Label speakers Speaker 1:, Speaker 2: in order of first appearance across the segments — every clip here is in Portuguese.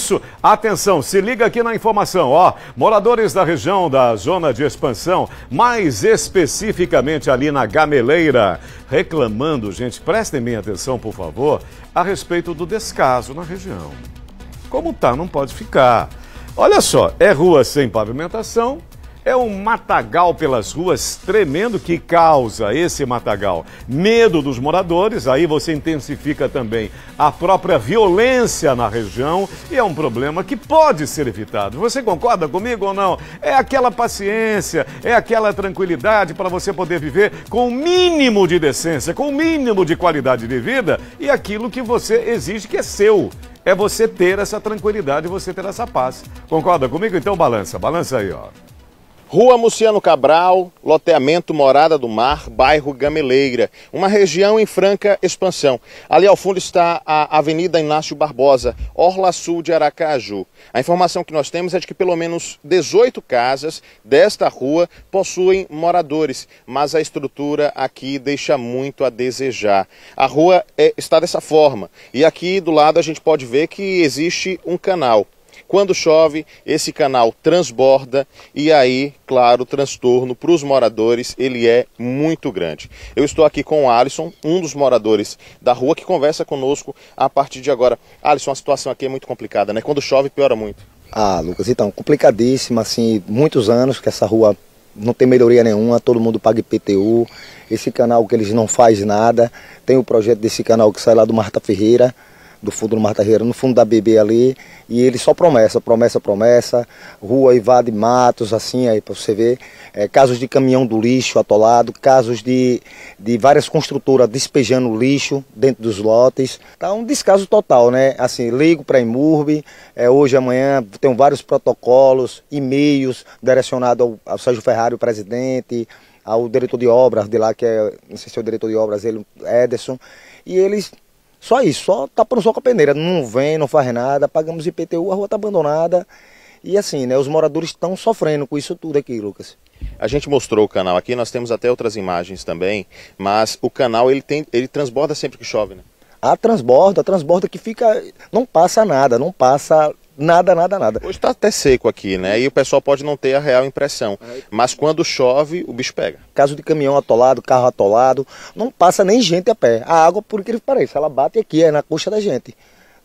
Speaker 1: isso, atenção, se liga aqui na informação, ó. Moradores da região da zona de expansão, mais especificamente ali na Gameleira, reclamando, gente, prestem bem atenção, por favor, a respeito do descaso na região. Como tá, não pode ficar. Olha só, é rua sem pavimentação, é um matagal pelas ruas tremendo que causa esse matagal. Medo dos moradores, aí você intensifica também a própria violência na região e é um problema que pode ser evitado. Você concorda comigo ou não? É aquela paciência, é aquela tranquilidade para você poder viver com o mínimo de decência, com o mínimo de qualidade de vida e aquilo que você exige que é seu é você ter essa tranquilidade, você ter essa paz. Concorda comigo? Então balança, balança aí, ó. Rua Muciano
Speaker 2: Cabral, loteamento Morada do Mar, bairro Gameleira, uma região em franca expansão. Ali ao fundo está a Avenida Inácio Barbosa, Orla Sul de Aracaju. A informação que nós temos é de que pelo menos 18 casas desta rua possuem moradores, mas a estrutura aqui deixa muito a desejar. A rua é, está dessa forma e aqui do lado a gente pode ver que existe um canal. Quando chove, esse canal transborda e aí, claro, o transtorno para os moradores ele é muito grande. Eu estou aqui com o Alisson, um dos moradores da rua que conversa conosco a partir de agora. Alisson, a situação aqui é muito complicada, né? Quando chove piora muito.
Speaker 3: Ah, Lucas, então, complicadíssima, assim, muitos anos que essa rua não tem melhoria nenhuma, todo mundo paga IPTU, esse canal que eles não faz nada, tem o projeto desse canal que sai lá do Marta Ferreira, do fundo do Martarreira, no fundo da BB ali, e ele só promessa, promessa, promessa, rua invade matos, assim, aí para você ver, é, casos de caminhão do lixo atolado, casos de, de várias construtoras despejando lixo dentro dos lotes, tá um descaso total, né, assim, ligo para a Imurbe, é, hoje, amanhã, tem vários protocolos, e-mails direcionados ao, ao Sérgio Ferrari, o presidente, ao diretor de obras de lá, que é, não sei se é o diretor de obras, ele, Ederson, e eles só isso, só tapando só com a peneira. Não vem, não faz nada, pagamos IPTU, a rua está abandonada. E assim, né, os moradores estão sofrendo com isso tudo aqui, Lucas.
Speaker 2: A gente mostrou o canal aqui, nós temos até outras imagens também, mas o canal ele, tem, ele transborda
Speaker 3: sempre que chove, né? Ah, transborda, transborda que fica. Não passa nada, não passa Nada, nada, nada. Hoje está até seco aqui, né? E o pessoal
Speaker 2: pode não ter a real impressão. É. Mas quando
Speaker 3: chove, o bicho pega. Caso de caminhão atolado, carro atolado, não passa nem gente a pé. A água, por incrível que pareça, ela bate aqui, é na coxa da gente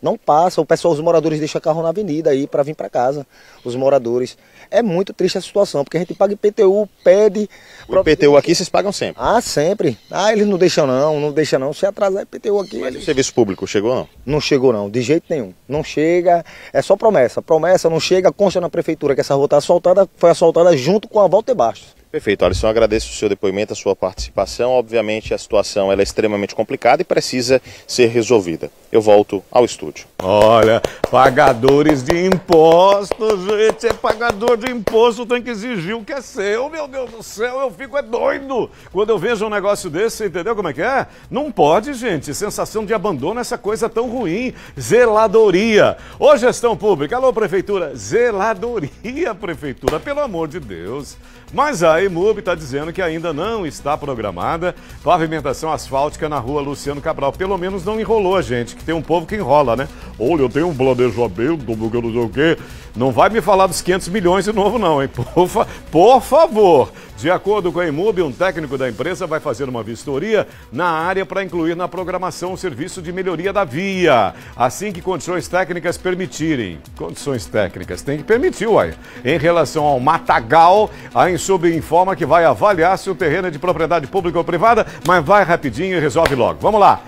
Speaker 3: não passa. O pessoal, os moradores deixam carro na avenida aí para vir para casa, os moradores. É muito triste a situação, porque a gente paga IPTU, pede... O IPTU aqui vocês pagam sempre? Ah, sempre. Ah, eles não deixam não, não deixam não. Se atrasar IPTU aqui... Mas eles... o serviço público chegou não? Não chegou não, de jeito nenhum. Não chega, é só promessa. Promessa não chega, consta na prefeitura que essa rua está assaltada, foi assaltada junto com a Walter Bastos.
Speaker 2: Perfeito, Alisson, agradeço o seu depoimento, a sua participação. Obviamente a situação é extremamente complicada e precisa ser resolvida. Eu volto ao estúdio.
Speaker 1: Olha, pagadores de impostos, gente, é pagador de imposto tem que exigir o que é seu, meu Deus do céu, eu fico é doido quando eu vejo um negócio desse, entendeu como é que é? Não pode, gente, sensação de abandono, essa coisa tão ruim. Zeladoria. Ô gestão pública, alô prefeitura, zeladoria, prefeitura, pelo amor de Deus. Mas aí Imub está dizendo que ainda não está programada pavimentação asfáltica na rua Luciano Cabral. Pelo menos não enrolou, gente, que tem um povo que enrola, né? Olha, eu tenho um planejamento, porque não sei o quê. Não vai me falar dos 500 milhões de novo, não, hein? Por, fa... Por favor. De acordo com a IMUB, um técnico da empresa vai fazer uma vistoria na área para incluir na programação o serviço de melhoria da via, assim que condições técnicas permitirem. Condições técnicas tem que permitir, uai. Em relação ao Matagal, a Insub informa que vai avaliar se o terreno é de propriedade pública ou privada, mas vai rapidinho e resolve logo. Vamos lá.